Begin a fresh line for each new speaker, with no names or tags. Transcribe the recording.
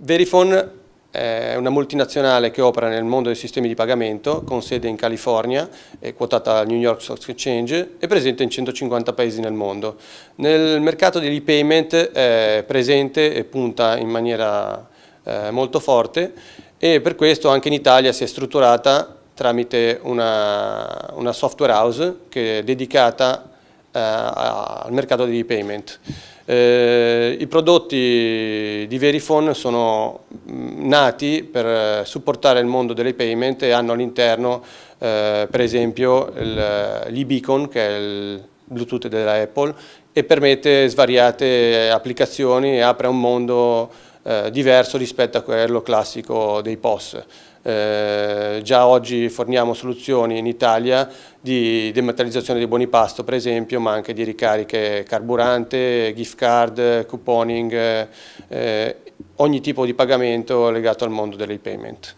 Verifone è una multinazionale che opera nel mondo dei sistemi di pagamento con sede in California, è quotata al New York Stock Exchange e presente in 150 paesi nel mondo. Nel mercato degli payment è presente e punta in maniera eh, molto forte e per questo anche in Italia si è strutturata tramite una, una software house che è dedicata eh, al mercato degli payment. Eh, I prodotti di Verifone sono mm, nati per eh, supportare il mondo delle payment e hanno all'interno eh, per esempio l'e-beacon eh, che è il Bluetooth della Apple e permette svariate applicazioni e apre un mondo eh, diverso rispetto a quello classico dei POS. Eh, già oggi forniamo soluzioni in Italia di dematerializzazione dei buoni pasto per esempio, ma anche di ricariche carburante, gift card, couponing, eh, eh ogni tipo di pagamento legato al mondo dell'e-payment.